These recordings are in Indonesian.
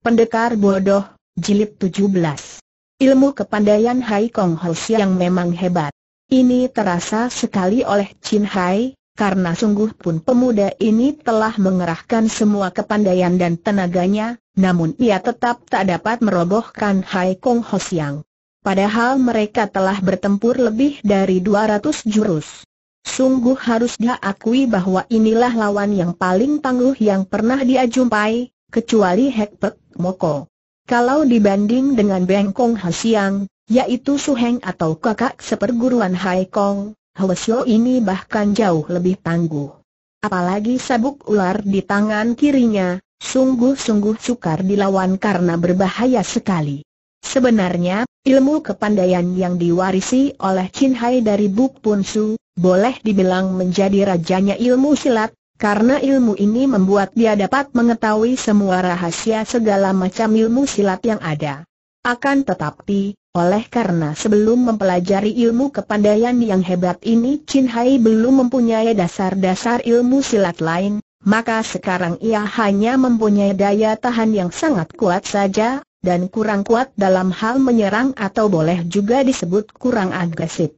Pendekar Bodoh, Jilid 17 Ilmu kepandaian Hai Kong Ho yang memang hebat. Ini terasa sekali oleh Chin Hai, karena sungguh pun pemuda ini telah mengerahkan semua kepandaian dan tenaganya, namun ia tetap tak dapat merobohkan Hai Kong Ho Yang. Padahal mereka telah bertempur lebih dari 200 jurus. Sungguh harus diakui bahwa inilah lawan yang paling tangguh yang pernah dia jumpai, kecuali Hekpek, Moko. Kalau dibanding dengan Bengkong Hasiang, yaitu Heng atau kakak seperguruan Hai Kong, Hwesyo ini bahkan jauh lebih tangguh. Apalagi sabuk ular di tangan kirinya, sungguh-sungguh sukar dilawan karena berbahaya sekali. Sebenarnya, ilmu kepandaian yang diwarisi oleh Chin Hai dari Buk Pun Su, boleh dibilang menjadi rajanya ilmu silat, karena ilmu ini membuat dia dapat mengetahui semua rahasia segala macam ilmu silat yang ada. Akan tetapi, oleh karena sebelum mempelajari ilmu kepandaian yang hebat ini Chin Hai belum mempunyai dasar-dasar ilmu silat lain, maka sekarang ia hanya mempunyai daya tahan yang sangat kuat saja, dan kurang kuat dalam hal menyerang atau boleh juga disebut kurang agresif.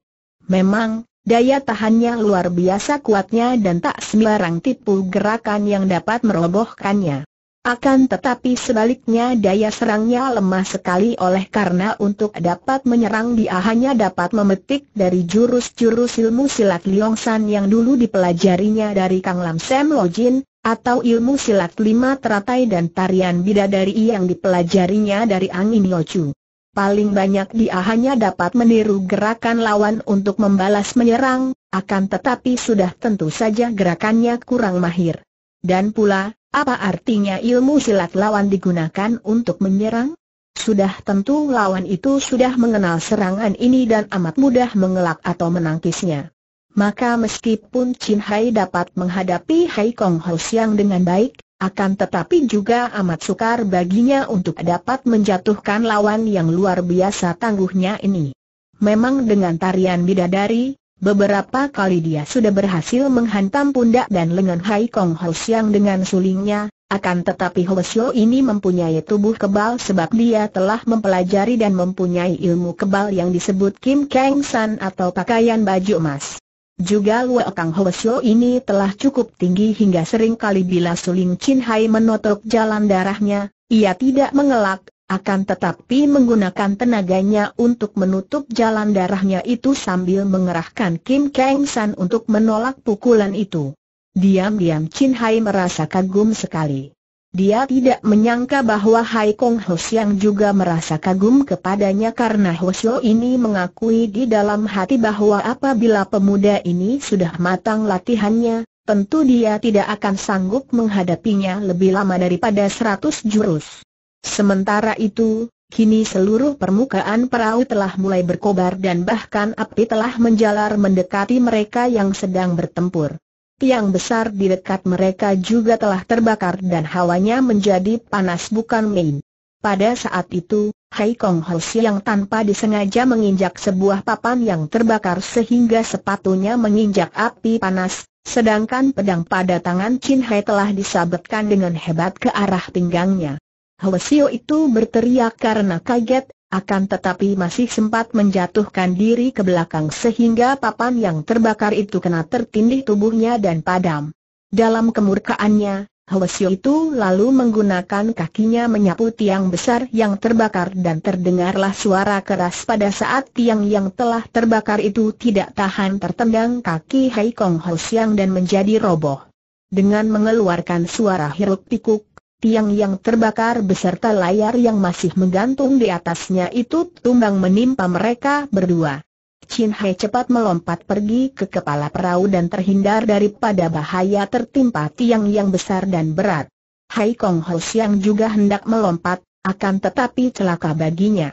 Memang, Daya tahannya luar biasa kuatnya dan tak sembarang tipu gerakan yang dapat merobohkannya. Akan tetapi sebaliknya daya serangnya lemah sekali oleh karena untuk dapat menyerang dia hanya dapat memetik dari jurus-jurus ilmu silat Liong yang dulu dipelajarinya dari Kang Lam Sam Lojin, atau ilmu silat lima teratai dan tarian bidadari yang dipelajarinya dari Angin Yochu. Paling banyak dia hanya dapat meniru gerakan lawan untuk membalas menyerang, akan tetapi sudah tentu saja gerakannya kurang mahir. Dan pula, apa artinya ilmu silat lawan digunakan untuk menyerang? Sudah tentu lawan itu sudah mengenal serangan ini dan amat mudah mengelak atau menangkisnya. Maka meskipun Chin Hai dapat menghadapi Hai Kong Ho Siang dengan baik, akan tetapi juga amat sukar baginya untuk dapat menjatuhkan lawan yang luar biasa tangguhnya ini. Memang dengan tarian bidadari, beberapa kali dia sudah berhasil menghantam pundak dan lengan Hai Kong Ho Siang dengan sulingnya, akan tetapi Ho ini mempunyai tubuh kebal sebab dia telah mempelajari dan mempunyai ilmu kebal yang disebut Kim Kang San atau pakaian baju emas. Juga Luo Kang Ho ini telah cukup tinggi hingga sering kali bila Suling Chin Hai menotok jalan darahnya, ia tidak mengelak, akan tetapi menggunakan tenaganya untuk menutup jalan darahnya itu sambil mengerahkan Kim Kang San untuk menolak pukulan itu. Diam-diam Chin Hai merasa kagum sekali. Dia tidak menyangka bahwa Hai Kong Ho Siang juga merasa kagum kepadanya karena Hosio ini mengakui di dalam hati bahwa apabila pemuda ini sudah matang latihannya, tentu dia tidak akan sanggup menghadapinya lebih lama daripada seratus jurus. Sementara itu, kini seluruh permukaan perahu telah mulai berkobar dan bahkan api telah menjalar mendekati mereka yang sedang bertempur. Tiang besar di dekat mereka juga telah terbakar dan hawanya menjadi panas bukan main. Pada saat itu, Hai Kong Ho yang tanpa disengaja menginjak sebuah papan yang terbakar sehingga sepatunya menginjak api panas, sedangkan pedang pada tangan Chin Hai telah disabetkan dengan hebat ke arah pinggangnya. Siang itu berteriak karena kaget, akan tetapi masih sempat menjatuhkan diri ke belakang sehingga papan yang terbakar itu kena tertindih tubuhnya dan padam. Dalam kemurkaannya, Hwasyo itu lalu menggunakan kakinya menyapu tiang besar yang terbakar dan terdengarlah suara keras pada saat tiang yang telah terbakar itu tidak tahan tertendang kaki Hai Kong Hwasyang dan menjadi roboh. Dengan mengeluarkan suara hiruk pikuk, tiang yang terbakar beserta layar yang masih menggantung di atasnya itu tumbang menimpa mereka berdua. Chin He cepat melompat pergi ke kepala perahu dan terhindar daripada bahaya tertimpa tiang yang besar dan berat. Hai Kong Ho Siang juga hendak melompat, akan tetapi celaka baginya.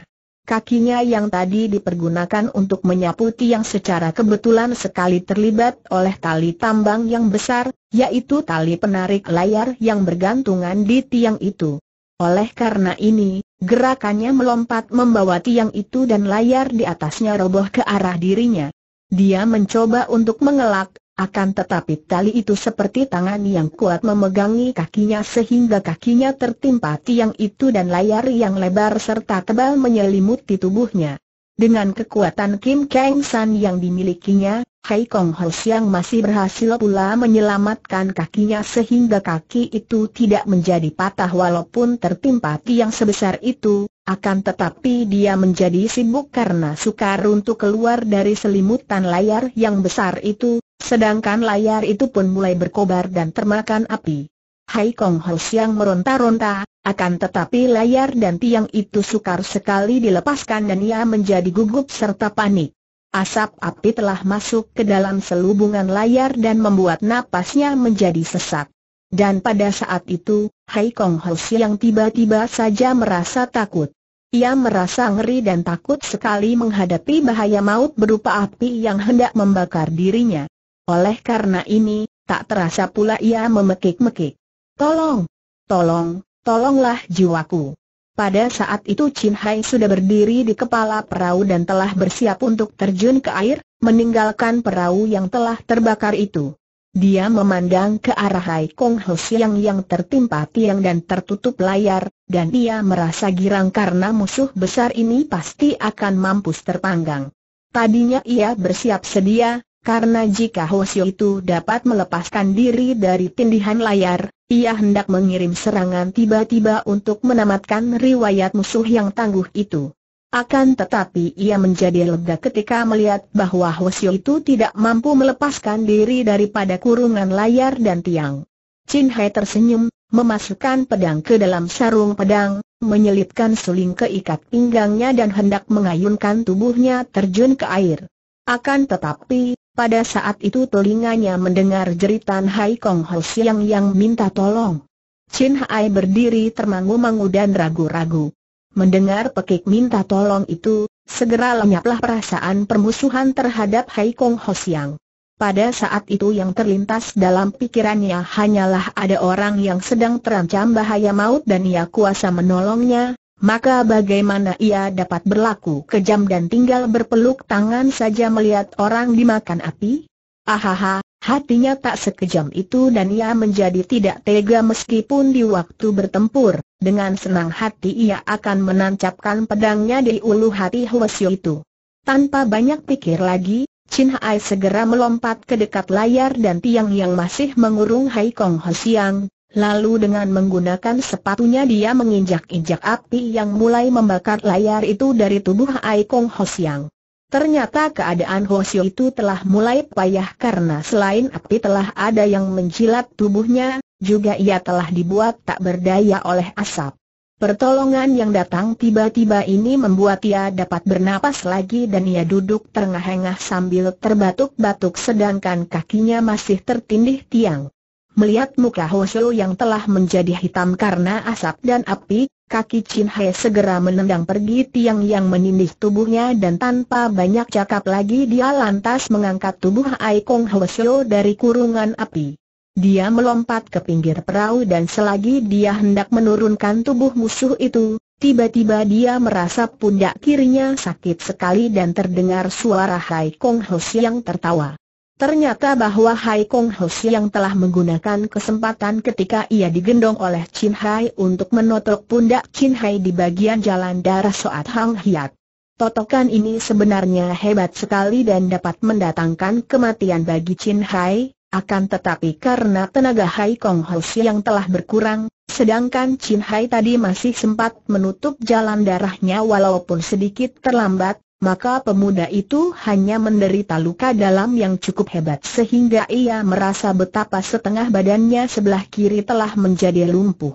Kakinya yang tadi dipergunakan untuk menyapu tiang secara kebetulan sekali terlibat oleh tali tambang yang besar, yaitu tali penarik layar yang bergantungan di tiang itu. Oleh karena ini, gerakannya melompat membawa tiang itu dan layar di atasnya roboh ke arah dirinya. Dia mencoba untuk mengelak, akan tetapi tali itu seperti tangan yang kuat memegangi kakinya sehingga kakinya tertimpa tiang itu dan layar yang lebar serta tebal menyelimuti tubuhnya. Dengan kekuatan Kim Kang San yang dimilikinya, Hai Kong Ho Siang masih berhasil pula menyelamatkan kakinya sehingga kaki itu tidak menjadi patah walaupun tertimpa tiang sebesar itu, akan tetapi dia menjadi sibuk karena sukar untuk keluar dari selimutan layar yang besar itu, Sedangkan layar itu pun mulai berkobar dan termakan api. Hai Kong Ho Siang meronta-ronta, akan tetapi layar dan tiang itu sukar sekali dilepaskan dan ia menjadi gugup serta panik. Asap api telah masuk ke dalam selubungan layar dan membuat napasnya menjadi sesak. Dan pada saat itu, Hai Kong Ho Siang tiba-tiba saja merasa takut. Ia merasa ngeri dan takut sekali menghadapi bahaya maut berupa api yang hendak membakar dirinya. Oleh karena ini, tak terasa pula ia memekik-mekik. Tolong! Tolong, tolonglah jiwaku! Pada saat itu Chin Hai sudah berdiri di kepala perahu dan telah bersiap untuk terjun ke air, meninggalkan perahu yang telah terbakar itu. Dia memandang ke arah Hai Kong Ho Siang yang tertimpa tiang dan tertutup layar, dan dia merasa girang karena musuh besar ini pasti akan mampus terpanggang. Tadinya ia bersiap sedia, karena jika Hoshio itu dapat melepaskan diri dari tindihan layar, ia hendak mengirim serangan tiba-tiba untuk menamatkan riwayat musuh yang tangguh itu. Akan tetapi ia menjadi lega ketika melihat bahwa Hoshio itu tidak mampu melepaskan diri daripada kurungan layar dan tiang. Chin Hai tersenyum, memasukkan pedang ke dalam sarung pedang, menyelipkan suling ke ikat pinggangnya dan hendak mengayunkan tubuhnya terjun ke air. Akan tetapi, pada saat itu telinganya mendengar jeritan Hai Kong Ho Siang yang minta tolong. Chin Hai berdiri termangu-mangu dan ragu-ragu. Mendengar pekik minta tolong itu, segera lenyaplah perasaan permusuhan terhadap Hai Kong Ho Siang. Pada saat itu yang terlintas dalam pikirannya hanyalah ada orang yang sedang terancam bahaya maut dan ia kuasa menolongnya, maka bagaimana ia dapat berlaku kejam dan tinggal berpeluk tangan saja melihat orang dimakan api? Ahaha, hatinya tak sekejam itu dan ia menjadi tidak tega meskipun di waktu bertempur, dengan senang hati ia akan menancapkan pedangnya di ulu hati Hwasyo itu. Tanpa banyak pikir lagi, Chin Hai segera melompat ke dekat layar dan tiang yang masih mengurung Hai Kong Ho Siang, Lalu dengan menggunakan sepatunya dia menginjak-injak api yang mulai membakar layar itu dari tubuh Aikong Hosiang. Ternyata keadaan Hosio itu telah mulai payah karena selain api telah ada yang menjilat tubuhnya, juga ia telah dibuat tak berdaya oleh asap. Pertolongan yang datang tiba-tiba ini membuat ia dapat bernapas lagi dan ia duduk terengah-engah sambil terbatuk-batuk sedangkan kakinya masih tertindih tiang. Melihat muka Hoshio yang telah menjadi hitam karena asap dan api, kaki Chin Hai segera menendang pergi tiang yang menindih tubuhnya dan tanpa banyak cakap lagi dia lantas mengangkat tubuh Aikong Hoshio dari kurungan api. Dia melompat ke pinggir perahu dan selagi dia hendak menurunkan tubuh musuh itu, tiba-tiba dia merasa pundak kirinya sakit sekali dan terdengar suara Hai Kong Hoshio yang tertawa. Ternyata bahwa Hai Kong Hos yang telah menggunakan kesempatan ketika ia digendong oleh Chin Hai untuk menotok pundak Chin Hai di bagian jalan darah Soat Hang Hiat. Totokan ini sebenarnya hebat sekali dan dapat mendatangkan kematian bagi Chin Hai, akan tetapi karena tenaga Hai Kong Hos yang telah berkurang, sedangkan Chin Hai tadi masih sempat menutup jalan darahnya walaupun sedikit terlambat, maka pemuda itu hanya menderita luka dalam yang cukup hebat sehingga ia merasa betapa setengah badannya sebelah kiri telah menjadi lumpuh.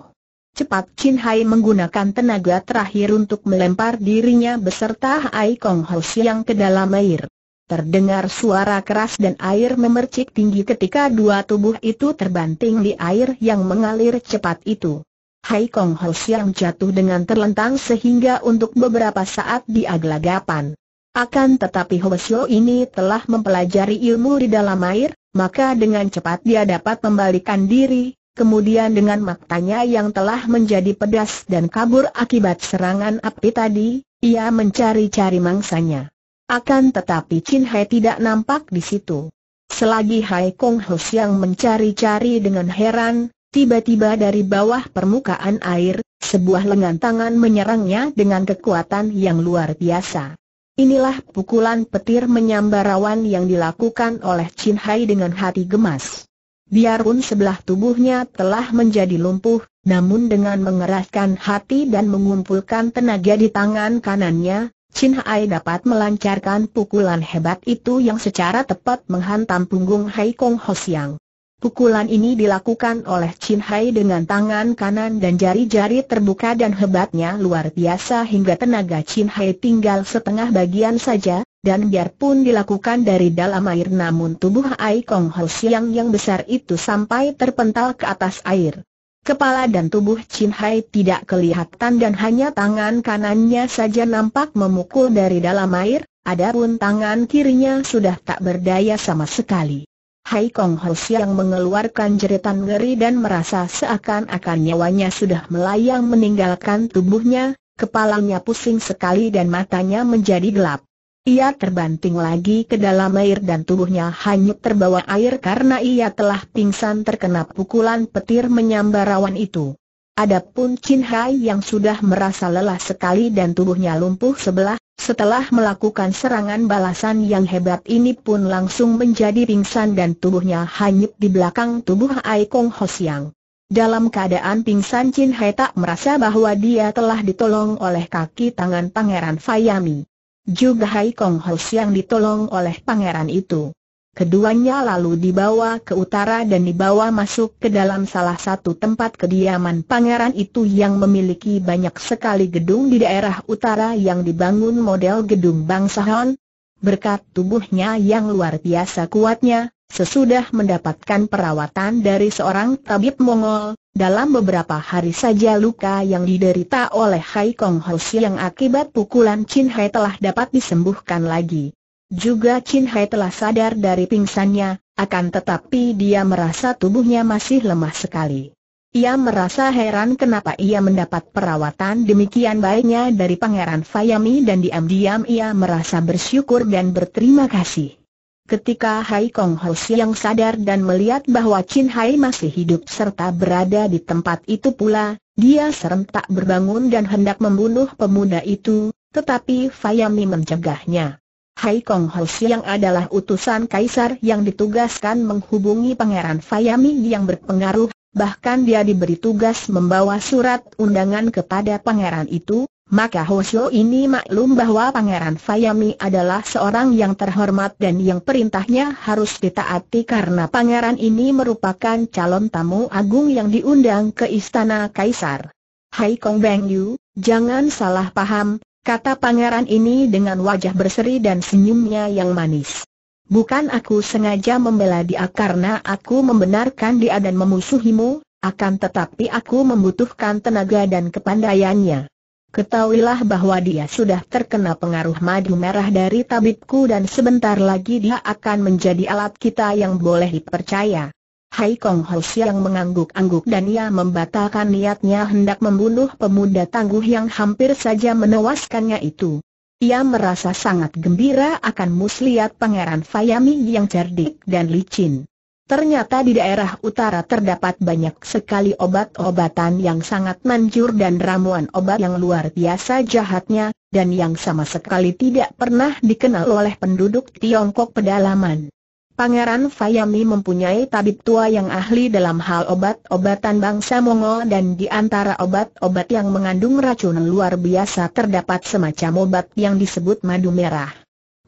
Cepat Chin Hai menggunakan tenaga terakhir untuk melempar dirinya beserta Hai Kong Ho Siang ke dalam air. Terdengar suara keras dan air memercik tinggi ketika dua tubuh itu terbanting di air yang mengalir cepat itu. Hai Kong Ho Siang jatuh dengan terlentang sehingga untuk beberapa saat dia gelagapan. Akan tetapi Ho Sio ini telah mempelajari ilmu di dalam air, maka dengan cepat dia dapat membalikan diri, kemudian dengan matanya yang telah menjadi pedas dan kabur akibat serangan api tadi, ia mencari-cari mangsanya. Akan tetapi Chin Hai tidak nampak di situ. Selagi Hai Kong Ho Siang mencari-cari dengan heran, Tiba-tiba dari bawah permukaan air, sebuah lengan tangan menyerangnya dengan kekuatan yang luar biasa. Inilah pukulan petir menyambar awan yang dilakukan oleh Chin Hai dengan hati gemas. Biarpun sebelah tubuhnya telah menjadi lumpuh, namun dengan mengerahkan hati dan mengumpulkan tenaga di tangan kanannya, Chin Hai dapat melancarkan pukulan hebat itu yang secara tepat menghantam punggung Hai Kong Ho Siang. Pukulan ini dilakukan oleh Chin Hai dengan tangan kanan dan jari-jari terbuka dan hebatnya luar biasa hingga tenaga Chin Hai tinggal setengah bagian saja, dan biarpun dilakukan dari dalam air namun tubuh Ai Kong Ho Siang yang besar itu sampai terpental ke atas air. Kepala dan tubuh Chin Hai tidak kelihatan dan hanya tangan kanannya saja nampak memukul dari dalam air, adapun tangan kirinya sudah tak berdaya sama sekali. Hai Kong Ho yang mengeluarkan jeritan ngeri dan merasa seakan-akan nyawanya sudah melayang meninggalkan tubuhnya, kepalanya pusing sekali dan matanya menjadi gelap. Ia terbanting lagi ke dalam air dan tubuhnya hanyut terbawa air karena ia telah pingsan terkena pukulan petir menyambar awan itu. Adapun Chin Hai yang sudah merasa lelah sekali dan tubuhnya lumpuh sebelah, setelah melakukan serangan balasan yang hebat ini pun langsung menjadi pingsan dan tubuhnya hanyut di belakang tubuh Ai Kong Ho Siang. Dalam keadaan pingsan Chin Hai tak merasa bahwa dia telah ditolong oleh kaki tangan Pangeran Fayami. Juga Hai Kong Ho Siang ditolong oleh pangeran itu. Keduanya lalu dibawa ke utara dan dibawa masuk ke dalam salah satu tempat kediaman pangeran itu yang memiliki banyak sekali gedung di daerah utara yang dibangun model gedung bangsawan. Berkat tubuhnya yang luar biasa kuatnya, sesudah mendapatkan perawatan dari seorang tabib Mongol, dalam beberapa hari saja luka yang diderita oleh Hai Kong Ho yang akibat pukulan Chin Hai telah dapat disembuhkan lagi. Juga Chin Hai telah sadar dari pingsannya, akan tetapi dia merasa tubuhnya masih lemah sekali. Ia merasa heran kenapa ia mendapat perawatan demikian baiknya dari Pangeran Fayami dan diam-diam ia merasa bersyukur dan berterima kasih. Ketika Hai Kong Ho yang sadar dan melihat bahwa Chin Hai masih hidup serta berada di tempat itu pula, dia serentak berbangun dan hendak membunuh pemuda itu, tetapi Fayami mencegahnya. Hai Kong Ho Siang adalah utusan kaisar yang ditugaskan menghubungi Pangeran Fayami yang berpengaruh, bahkan dia diberi tugas membawa surat undangan kepada pangeran itu, maka Siu ini maklum bahwa Pangeran Fayami adalah seorang yang terhormat dan yang perintahnya harus ditaati karena pangeran ini merupakan calon tamu agung yang diundang ke istana kaisar. Hai Kong Beng Yu, jangan salah paham, Kata pangeran ini dengan wajah berseri dan senyumnya yang manis. Bukan aku sengaja membela dia karena aku membenarkan dia dan memusuhimu, akan tetapi aku membutuhkan tenaga dan kepandaiannya. Ketahuilah bahwa dia sudah terkena pengaruh madu merah dari tabibku dan sebentar lagi dia akan menjadi alat kita yang boleh dipercaya. Hai Kong Ho Siang mengangguk-angguk dan ia membatalkan niatnya hendak membunuh pemuda tangguh yang hampir saja menewaskannya itu. Ia merasa sangat gembira akan muslihat Pangeran Fayami yang cerdik dan licin. Ternyata di daerah utara terdapat banyak sekali obat-obatan yang sangat manjur dan ramuan obat yang luar biasa jahatnya, dan yang sama sekali tidak pernah dikenal oleh penduduk Tiongkok pedalaman. Pangeran Fayami mempunyai tabib tua yang ahli dalam hal obat-obatan bangsa Mongol dan di antara obat-obat yang mengandung racun luar biasa terdapat semacam obat yang disebut madu merah.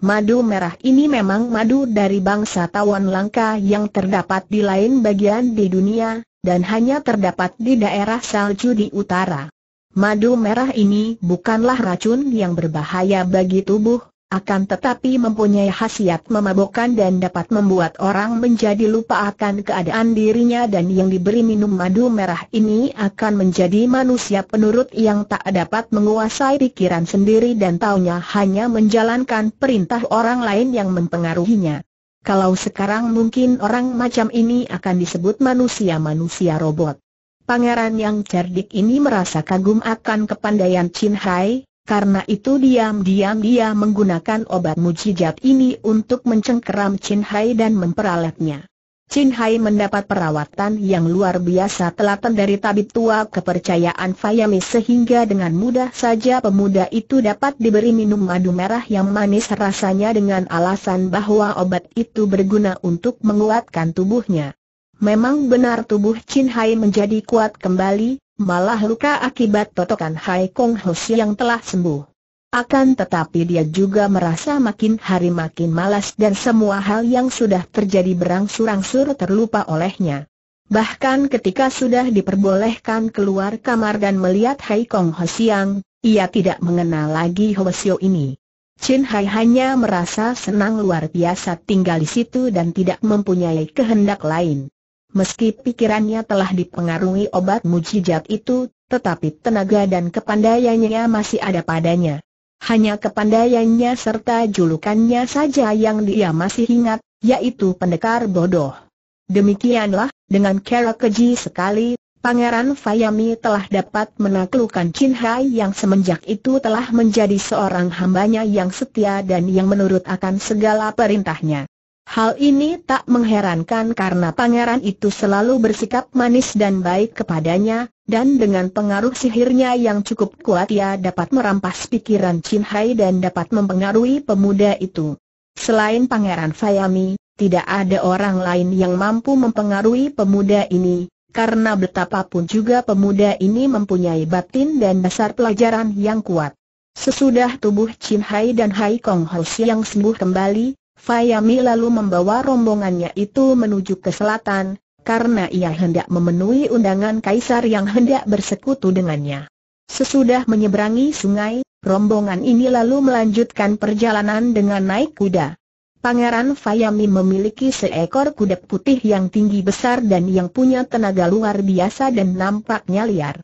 Madu merah ini memang madu dari bangsa tawon langka yang terdapat di lain bagian di dunia, dan hanya terdapat di daerah salju di utara. Madu merah ini bukanlah racun yang berbahaya bagi tubuh, akan tetapi mempunyai khasiat memabokkan dan dapat membuat orang menjadi lupa akan keadaan dirinya dan yang diberi minum madu merah ini akan menjadi manusia penurut yang tak dapat menguasai pikiran sendiri dan taunya hanya menjalankan perintah orang lain yang mempengaruhinya. Kalau sekarang mungkin orang macam ini akan disebut manusia-manusia robot. Pangeran yang cerdik ini merasa kagum akan kepandaian Chin Hai, karena itu diam-diam dia menggunakan obat mujizat ini untuk mencengkeram Chin Hai dan memperalatnya. Chin Hai mendapat perawatan yang luar biasa telaten dari tabib tua kepercayaan Fayami sehingga dengan mudah saja pemuda itu dapat diberi minum madu merah yang manis rasanya dengan alasan bahwa obat itu berguna untuk menguatkan tubuhnya. Memang benar tubuh Chin Hai menjadi kuat kembali, malah luka akibat totokan Hai Kong Hoshi yang telah sembuh. Akan tetapi dia juga merasa makin hari makin malas dan semua hal yang sudah terjadi berangsur-angsur terlupa olehnya. Bahkan ketika sudah diperbolehkan keluar kamar dan melihat Hai Kong Hosiang, ia tidak mengenal lagi Hwasyo ini. Chin Hai hanya merasa senang luar biasa tinggal di situ dan tidak mempunyai kehendak lain. Meski pikirannya telah dipengaruhi obat mujizat itu, tetapi tenaga dan kepandaiannya masih ada padanya. Hanya kepandaiannya serta julukannya saja yang dia masih ingat, yaitu pendekar bodoh. Demikianlah, dengan cara keji sekali, Pangeran Fayami telah dapat menaklukkan Chin Hai yang semenjak itu telah menjadi seorang hambanya yang setia dan yang menurut akan segala perintahnya. Hal ini tak mengherankan karena pangeran itu selalu bersikap manis dan baik kepadanya, dan dengan pengaruh sihirnya yang cukup kuat ia dapat merampas pikiran Chin Hai dan dapat mempengaruhi pemuda itu. Selain pangeran Fayami, tidak ada orang lain yang mampu mempengaruhi pemuda ini, karena betapapun juga pemuda ini mempunyai batin dan dasar pelajaran yang kuat. Sesudah tubuh Chin Hai dan Hai Kong Hoshi yang sembuh kembali, Fayami lalu membawa rombongannya itu menuju ke selatan, karena ia hendak memenuhi undangan kaisar yang hendak bersekutu dengannya. Sesudah menyeberangi sungai, rombongan ini lalu melanjutkan perjalanan dengan naik kuda. Pangeran Fayami memiliki seekor kuda putih yang tinggi besar dan yang punya tenaga luar biasa dan nampaknya liar.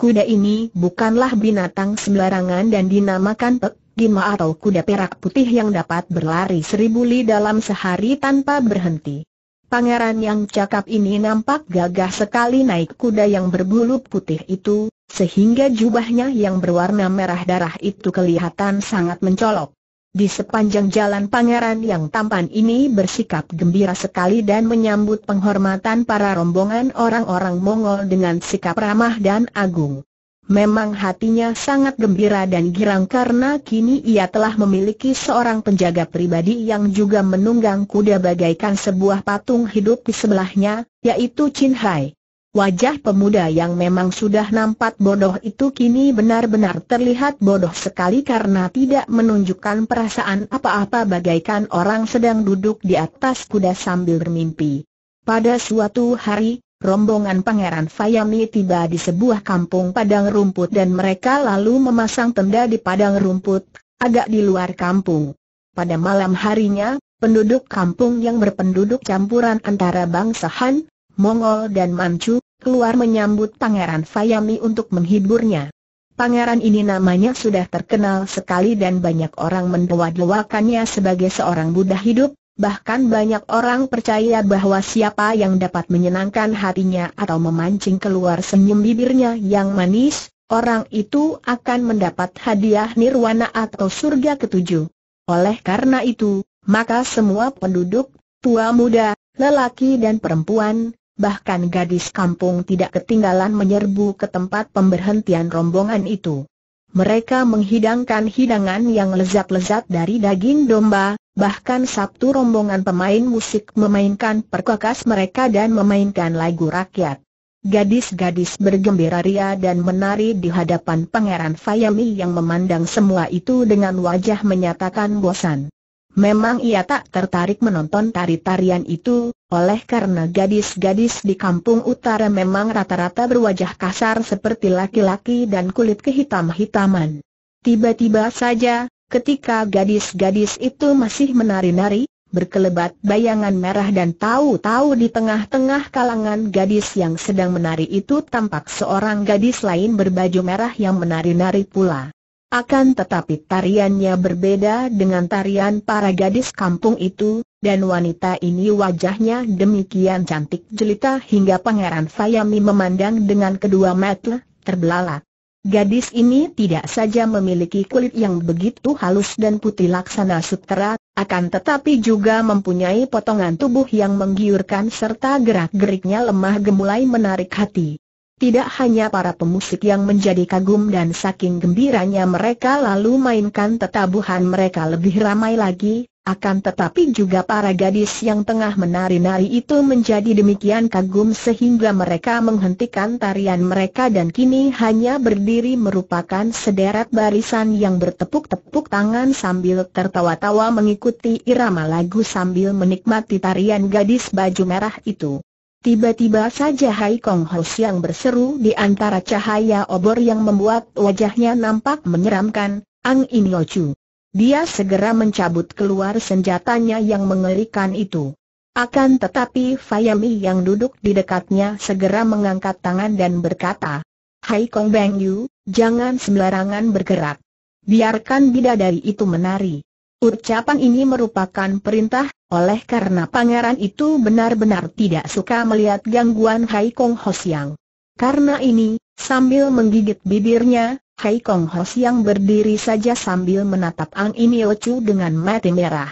Kuda ini bukanlah binatang sembarangan dan dinamakan Pek gima atau kuda perak putih yang dapat berlari seribu li dalam sehari tanpa berhenti. Pangeran yang cakap ini nampak gagah sekali naik kuda yang berbulu putih itu, sehingga jubahnya yang berwarna merah darah itu kelihatan sangat mencolok. Di sepanjang jalan pangeran yang tampan ini bersikap gembira sekali dan menyambut penghormatan para rombongan orang-orang Mongol dengan sikap ramah dan agung. Memang hatinya sangat gembira dan girang karena kini ia telah memiliki seorang penjaga pribadi yang juga menunggang kuda bagaikan sebuah patung hidup di sebelahnya, yaitu Chin Hai. Wajah pemuda yang memang sudah nampak bodoh itu kini benar-benar terlihat bodoh sekali karena tidak menunjukkan perasaan apa-apa bagaikan orang sedang duduk di atas kuda sambil bermimpi. Pada suatu hari, rombongan Pangeran Fayami tiba di sebuah kampung padang rumput dan mereka lalu memasang tenda di padang rumput, agak di luar kampung. Pada malam harinya, penduduk kampung yang berpenduduk campuran antara bangsa Han, Mongol dan Manchu, keluar menyambut Pangeran Fayami untuk menghiburnya. Pangeran ini namanya sudah terkenal sekali dan banyak orang mendewa-dewakannya sebagai seorang Buddha hidup, Bahkan banyak orang percaya bahwa siapa yang dapat menyenangkan hatinya atau memancing keluar senyum bibirnya yang manis, orang itu akan mendapat hadiah nirwana atau surga ketujuh. Oleh karena itu, maka semua penduduk, tua muda, lelaki dan perempuan, bahkan gadis kampung tidak ketinggalan menyerbu ke tempat pemberhentian rombongan itu. Mereka menghidangkan hidangan yang lezat-lezat dari daging domba, Bahkan Sabtu rombongan pemain musik memainkan perkakas mereka dan memainkan lagu rakyat. Gadis-gadis bergembira ria dan menari di hadapan Pangeran Fayami yang memandang semua itu dengan wajah menyatakan bosan. Memang ia tak tertarik menonton tari-tarian itu, oleh karena gadis-gadis di kampung utara memang rata-rata berwajah kasar seperti laki-laki dan kulit kehitam-hitaman. Tiba-tiba saja, Ketika gadis-gadis itu masih menari-nari, berkelebat bayangan merah dan tahu-tahu di tengah-tengah kalangan gadis yang sedang menari itu tampak seorang gadis lain berbaju merah yang menari-nari pula. Akan tetapi tariannya berbeda dengan tarian para gadis kampung itu, dan wanita ini wajahnya demikian cantik jelita hingga Pangeran Fayami memandang dengan kedua mata terbelalak. Gadis ini tidak saja memiliki kulit yang begitu halus dan putih laksana sutera, akan tetapi juga mempunyai potongan tubuh yang menggiurkan serta gerak-geriknya lemah gemulai menarik hati. Tidak hanya para pemusik yang menjadi kagum dan saking gembiranya mereka lalu mainkan tetabuhan mereka lebih ramai lagi, akan tetapi juga para gadis yang tengah menari-nari itu menjadi demikian kagum sehingga mereka menghentikan tarian mereka dan kini hanya berdiri merupakan sederet barisan yang bertepuk-tepuk tangan sambil tertawa-tawa mengikuti irama lagu sambil menikmati tarian gadis baju merah itu. Tiba-tiba saja Hai Kong Ho yang berseru di antara cahaya obor yang membuat wajahnya nampak menyeramkan, Ang In Yo Chu. Dia segera mencabut keluar senjatanya yang mengerikan itu. Akan tetapi Fayami yang duduk di dekatnya segera mengangkat tangan dan berkata, Hai Kong Beng Yu, jangan sembarangan bergerak. Biarkan bidadari itu menari. Ucapan ini merupakan perintah, oleh karena pangeran itu benar-benar tidak suka melihat gangguan Hai Kong Hosiang. Karena ini, Sambil menggigit bibirnya, Hai Kong Ho yang berdiri saja sambil menatap Ang Ini Ocu dengan mati merah.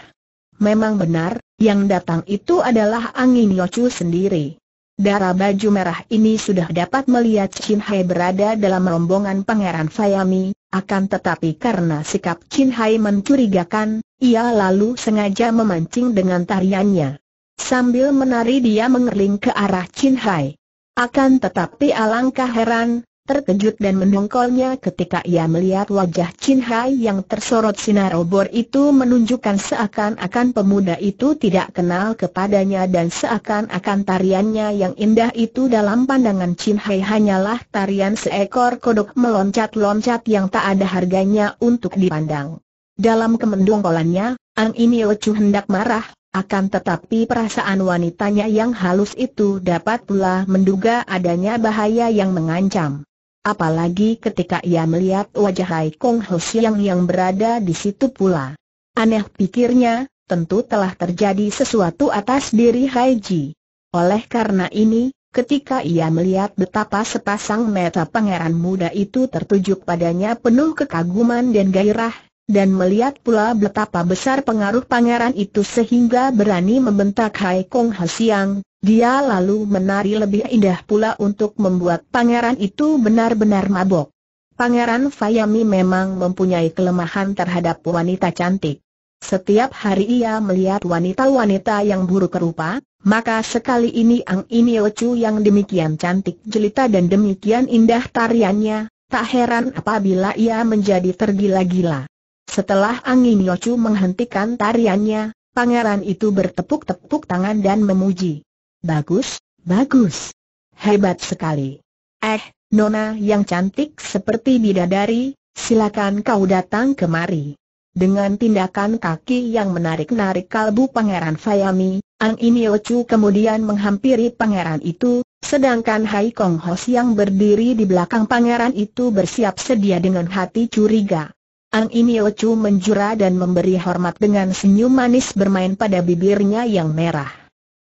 Memang benar, yang datang itu adalah Ang Ini Ocu sendiri. Darah baju merah ini sudah dapat melihat Chin Hai berada dalam rombongan Pangeran Fayami, akan tetapi karena sikap Chin Hai mencurigakan, ia lalu sengaja memancing dengan tariannya. Sambil menari dia mengerling ke arah Chin Hai. Akan tetapi alangkah heran, terkejut dan mendongkolnya ketika ia melihat wajah Chin Hai yang tersorot sinar obor itu menunjukkan seakan-akan pemuda itu tidak kenal kepadanya dan seakan-akan tariannya yang indah itu dalam pandangan Chin Hai hanyalah tarian seekor kodok meloncat-loncat yang tak ada harganya untuk dipandang. Dalam kemendongkolannya, Ang Inio Chu hendak marah, akan tetapi perasaan wanitanya yang halus itu dapat pula menduga adanya bahaya yang mengancam. Apalagi ketika ia melihat wajah Hai Kong Ho Siang yang berada di situ pula. Aneh pikirnya, tentu telah terjadi sesuatu atas diri Hai Ji. Oleh karena ini, ketika ia melihat betapa sepasang mata pangeran muda itu tertuju padanya penuh kekaguman dan gairah, dan melihat pula betapa besar pengaruh pangeran itu sehingga berani membentak Hai Kong Hsiang, dia lalu menari lebih indah pula untuk membuat pangeran itu benar-benar mabok. Pangeran Fayami memang mempunyai kelemahan terhadap wanita cantik. Setiap hari ia melihat wanita-wanita yang buruk rupa, maka sekali ini Ang Iniochu yang demikian cantik jelita dan demikian indah tariannya, Tak heran apabila ia menjadi tergila-gila. Setelah angin Yocu menghentikan tariannya, pangeran itu bertepuk-tepuk tangan dan memuji. Bagus, bagus. Hebat sekali. Eh, Nona yang cantik seperti bidadari, silakan kau datang kemari. Dengan tindakan kaki yang menarik-narik kalbu Pangeran Fayami, Ang Iniochu kemudian menghampiri pangeran itu, sedangkan Hai Kong Hos yang berdiri di belakang pangeran itu bersiap sedia dengan hati curiga. Ang Inio Chu menjura dan memberi hormat dengan senyum manis bermain pada bibirnya yang merah.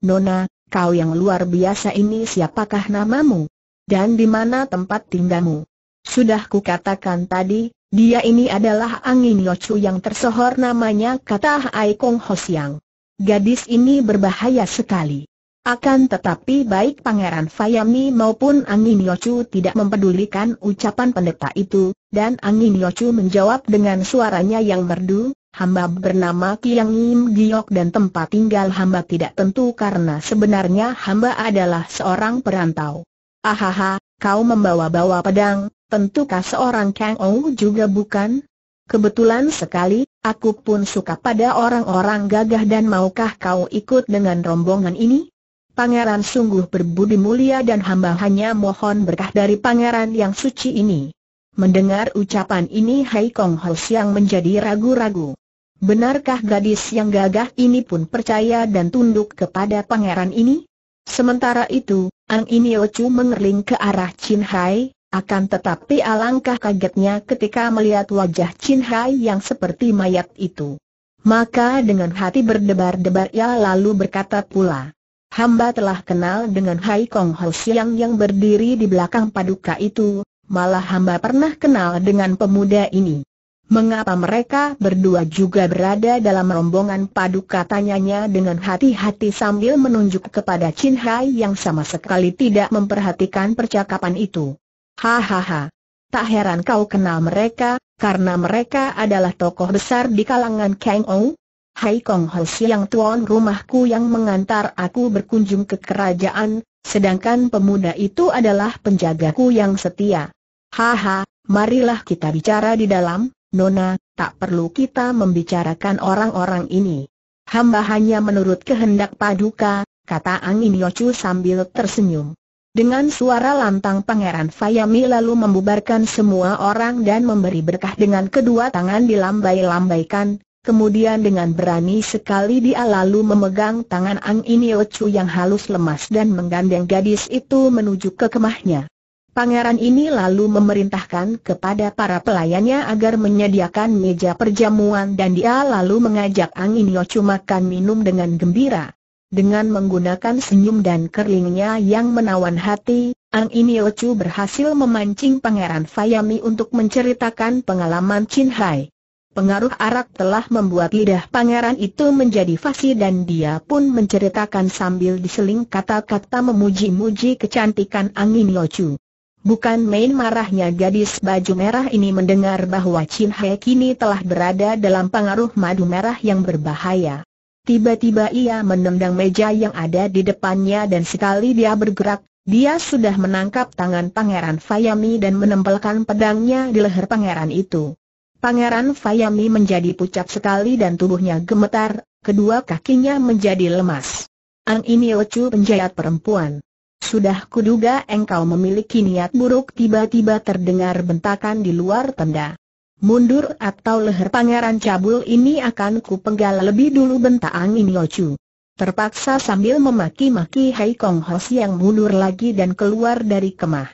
Nona, kau yang luar biasa ini siapakah namamu? Dan di mana tempat tinggalmu? Sudah kukatakan tadi, dia ini adalah Ang Angin Chu yang tersohor namanya kata Hai Kong Hosiang. Gadis ini berbahaya sekali. Akan tetapi baik Pangeran Fayami maupun Angin Yochu tidak mempedulikan ucapan pendeta itu, dan Angin Yochu menjawab dengan suaranya yang merdu, hamba bernama Kiang Im Giok dan tempat tinggal hamba tidak tentu karena sebenarnya hamba adalah seorang perantau. Ahaha, kau membawa-bawa pedang, tentukah seorang Kang Ou juga bukan? Kebetulan sekali, aku pun suka pada orang-orang gagah dan maukah kau ikut dengan rombongan ini? Pangeran sungguh berbudi mulia dan hamba hanya mohon berkah dari pangeran yang suci ini. Mendengar ucapan ini Hai Kong Ho Siang menjadi ragu-ragu. Benarkah gadis yang gagah ini pun percaya dan tunduk kepada pangeran ini? Sementara itu, Ang Inio Chu mengerling ke arah Chin Hai, akan tetapi alangkah kagetnya ketika melihat wajah Chin Hai yang seperti mayat itu. Maka dengan hati berdebar-debar ia lalu berkata pula hamba telah kenal dengan Hai Kong Ho Siang yang berdiri di belakang paduka itu, malah hamba pernah kenal dengan pemuda ini. Mengapa mereka berdua juga berada dalam rombongan paduka tanyanya dengan hati-hati sambil menunjuk kepada Chin Hai yang sama sekali tidak memperhatikan percakapan itu. Hahaha. Tak heran kau kenal mereka, karena mereka adalah tokoh besar di kalangan Kang Ong, Hai Kong Ho Siang tuan rumahku yang mengantar aku berkunjung ke kerajaan, sedangkan pemuda itu adalah penjagaku yang setia. Haha, marilah kita bicara di dalam, Nona, tak perlu kita membicarakan orang-orang ini. Hamba hanya menurut kehendak paduka, kata Angin Yochu sambil tersenyum. Dengan suara lantang Pangeran Fayami lalu membubarkan semua orang dan memberi berkah dengan kedua tangan dilambai-lambaikan, Kemudian dengan berani sekali dia lalu memegang tangan Ang Inio Chu yang halus lemas dan menggandeng gadis itu menuju ke kemahnya. Pangeran ini lalu memerintahkan kepada para pelayannya agar menyediakan meja perjamuan dan dia lalu mengajak Ang Inio Chu makan minum dengan gembira. Dengan menggunakan senyum dan kerlingnya yang menawan hati, Ang Inio Chu berhasil memancing Pangeran Fayami untuk menceritakan pengalaman Chin Hai. Pengaruh arak telah membuat lidah pangeran itu menjadi fasi dan dia pun menceritakan sambil diseling kata-kata memuji-muji kecantikan angin Locu. Bukan main marahnya gadis baju merah ini mendengar bahwa Chin He kini telah berada dalam pengaruh madu merah yang berbahaya. Tiba-tiba ia menendang meja yang ada di depannya dan sekali dia bergerak, dia sudah menangkap tangan pangeran Fayami dan menempelkan pedangnya di leher pangeran itu. Pangeran Fayami menjadi pucat sekali dan tubuhnya gemetar, kedua kakinya menjadi lemas. Ang ini lecu penjahat perempuan. Sudah kuduga engkau memiliki niat buruk tiba-tiba terdengar bentakan di luar tenda. Mundur atau leher pangeran cabul ini akan ku penggal lebih dulu bentak Ang ocu. Terpaksa sambil memaki-maki Hai Kong Hos yang mundur lagi dan keluar dari kemah.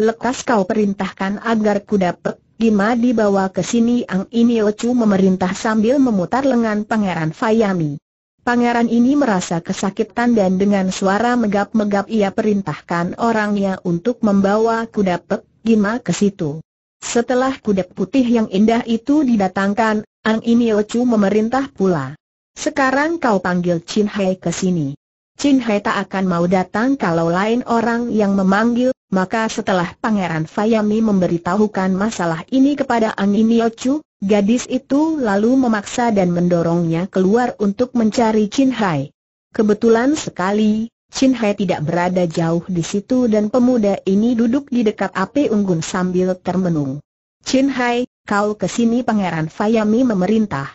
Lekas kau perintahkan agar ku dapat Gima dibawa ke sini Ang Iniochu memerintah sambil memutar lengan Pangeran Fayami. Pangeran ini merasa kesakitan dan dengan suara megap-megap ia perintahkan orangnya untuk membawa kuda Pek Gima ke situ. Setelah kuda putih yang indah itu didatangkan, Ang Iniochu memerintah pula. Sekarang kau panggil Chin Hai ke sini. Chin Hai tak akan mau datang kalau lain orang yang memanggil, maka setelah Pangeran Fayami memberitahukan masalah ini kepada Angin Yochu, gadis itu lalu memaksa dan mendorongnya keluar untuk mencari Chin Hai. Kebetulan sekali, Chin Hai tidak berada jauh di situ dan pemuda ini duduk di dekat api unggun sambil termenung. Chin Hai, kau kesini Pangeran Fayami memerintah.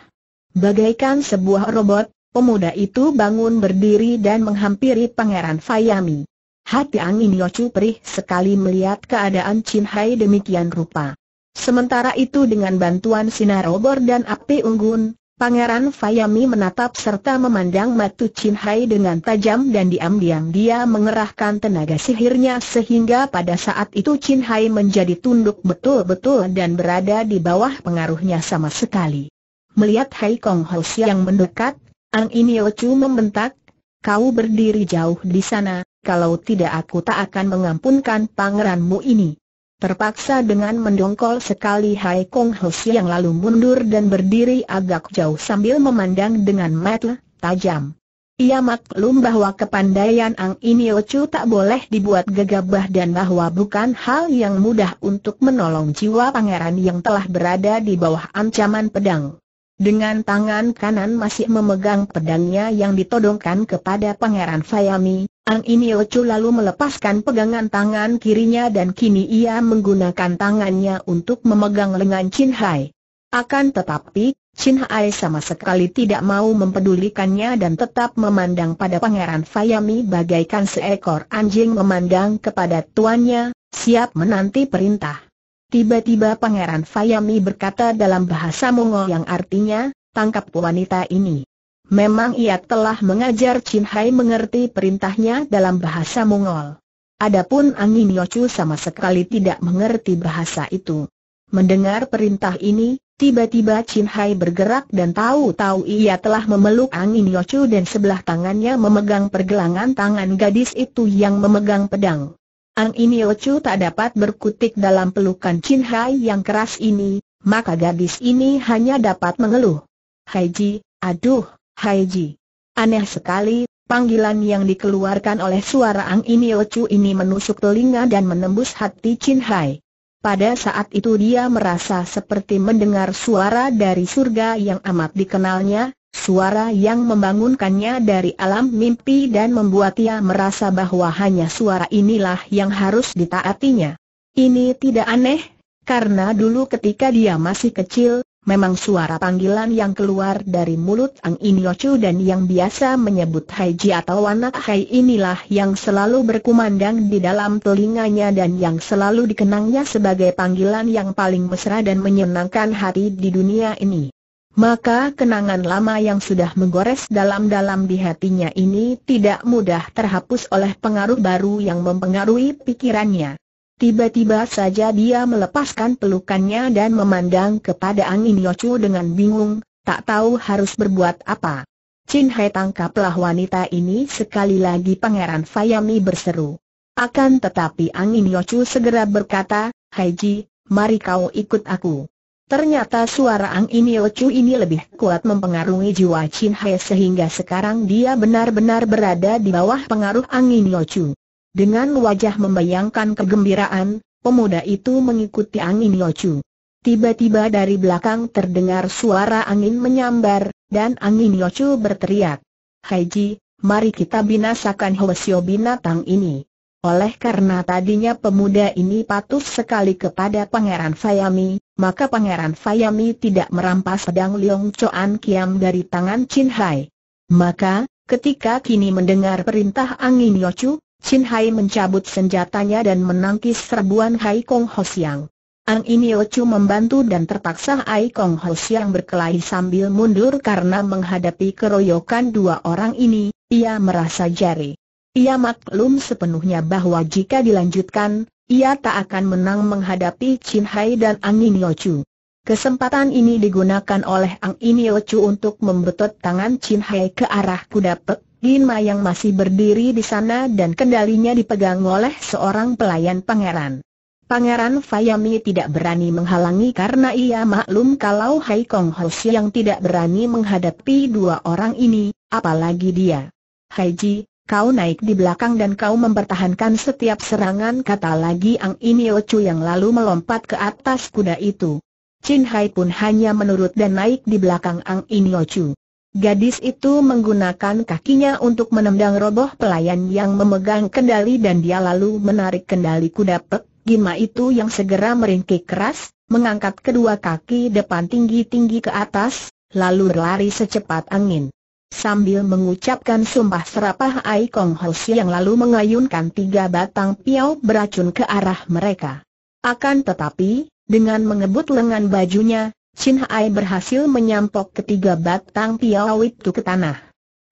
Bagaikan sebuah robot, pemuda itu bangun berdiri dan menghampiri Pangeran Fayami. Hati angin Yocu perih sekali melihat keadaan Chin Hai demikian rupa. Sementara itu dengan bantuan sinar obor dan api unggun, Pangeran Fayami menatap serta memandang Matu Chin Hai dengan tajam dan diam-diam dia mengerahkan tenaga sihirnya sehingga pada saat itu Chin Hai menjadi tunduk betul-betul dan berada di bawah pengaruhnya sama sekali. Melihat Hai Kong Ho yang mendekat, Ang Inio Chu membentak, kau berdiri jauh di sana, kalau tidak aku tak akan mengampunkan pangeranmu ini. Terpaksa dengan mendongkol sekali Hai Kong Hoshi yang lalu mundur dan berdiri agak jauh sambil memandang dengan mata tajam. Ia maklum bahwa kepandaian Ang Iniochu tak boleh dibuat gegabah dan bahwa bukan hal yang mudah untuk menolong jiwa pangeran yang telah berada di bawah ancaman pedang. Dengan tangan kanan masih memegang pedangnya yang ditodongkan kepada pangeran Fayami, Ang Inio Chu lalu melepaskan pegangan tangan kirinya dan kini ia menggunakan tangannya untuk memegang lengan Chin Hai. Akan tetapi, Chin Hai sama sekali tidak mau mempedulikannya dan tetap memandang pada Pangeran Fayami bagaikan seekor anjing memandang kepada tuannya, siap menanti perintah. Tiba-tiba Pangeran Fayami berkata dalam bahasa Mongol yang artinya, tangkap wanita ini. Memang ia telah mengajar Chin Hai mengerti perintahnya dalam bahasa Mongol. Adapun Angin Yochu sama sekali tidak mengerti bahasa itu. Mendengar perintah ini, tiba-tiba Chin Hai bergerak dan tahu-tahu ia telah memeluk Angin Yochu dan sebelah tangannya memegang pergelangan tangan gadis itu yang memegang pedang. Angin Yochu tak dapat berkutik dalam pelukan Chin Hai yang keras ini, maka gadis ini hanya dapat mengeluh. Hai Ji, aduh, Ji, Aneh sekali, panggilan yang dikeluarkan oleh suara Ang Inio Chu ini menusuk telinga dan menembus hati Chin Hai. Pada saat itu dia merasa seperti mendengar suara dari surga yang amat dikenalnya, suara yang membangunkannya dari alam mimpi dan membuat ia merasa bahwa hanya suara inilah yang harus ditaatinya. Ini tidak aneh, karena dulu ketika dia masih kecil, Memang suara panggilan yang keluar dari mulut Ang In Yochu dan yang biasa menyebut Hai Ji atau wanak Hai inilah yang selalu berkumandang di dalam telinganya dan yang selalu dikenangnya sebagai panggilan yang paling mesra dan menyenangkan hati di dunia ini. Maka kenangan lama yang sudah menggores dalam-dalam di hatinya ini tidak mudah terhapus oleh pengaruh baru yang mempengaruhi pikirannya. Tiba-tiba saja dia melepaskan pelukannya dan memandang kepada Angin Yocu dengan bingung, tak tahu harus berbuat apa. Chin Hai tangkaplah wanita ini sekali lagi Pangeran Fayami berseru. Akan tetapi Angin Yocu segera berkata, Hai Ji, mari kau ikut aku. Ternyata suara Angin Yocu ini lebih kuat mempengaruhi jiwa Chin Hai sehingga sekarang dia benar-benar berada di bawah pengaruh Angin Yocu. Dengan wajah membayangkan kegembiraan, pemuda itu mengikuti angin Yocu. Tiba-tiba dari belakang terdengar suara angin menyambar, dan angin Yocu berteriak. Haiji, mari kita binasakan Hoesio binatang ini. Oleh karena tadinya pemuda ini patuh sekali kepada Pangeran Fayami, maka Pangeran Fayami tidak merampas pedang Leong Choan Kiam dari tangan Chin Hai. Maka, ketika kini mendengar perintah angin Yocu, Chin Hai mencabut senjatanya dan menangkis serbuan Hai Kong Ho Siang. Ang Inio Chu membantu dan terpaksa Hai Kong Ho Siang berkelahi sambil mundur karena menghadapi keroyokan dua orang ini, ia merasa jari. Ia maklum sepenuhnya bahwa jika dilanjutkan, ia tak akan menang menghadapi Chin Hai dan Ang Inio Chu. Kesempatan ini digunakan oleh Ang Inio Chu untuk membetot tangan Chin Hai ke arah kuda Pek Ginma yang masih berdiri di sana dan kendalinya dipegang oleh seorang pelayan pangeran. Pangeran Fayami tidak berani menghalangi karena ia maklum kalau Hai Kong Hos yang tidak berani menghadapi dua orang ini, apalagi dia. Hai Ji, kau naik di belakang dan kau mempertahankan setiap serangan kata lagi Ang Inio Chu yang lalu melompat ke atas kuda itu. Chin Hai pun hanya menurut dan naik di belakang Ang Inio Chu. Gadis itu menggunakan kakinya untuk menendang roboh pelayan yang memegang kendali dan dia lalu menarik kendali kuda pek, gima itu yang segera meringkik keras, mengangkat kedua kaki depan tinggi-tinggi ke atas, lalu berlari secepat angin. Sambil mengucapkan sumpah serapah Ai Kong Hoshi yang lalu mengayunkan tiga batang piau beracun ke arah mereka. Akan tetapi, dengan mengebut lengan bajunya, Chin Hai berhasil menyampok ketiga batang piau itu ke tanah.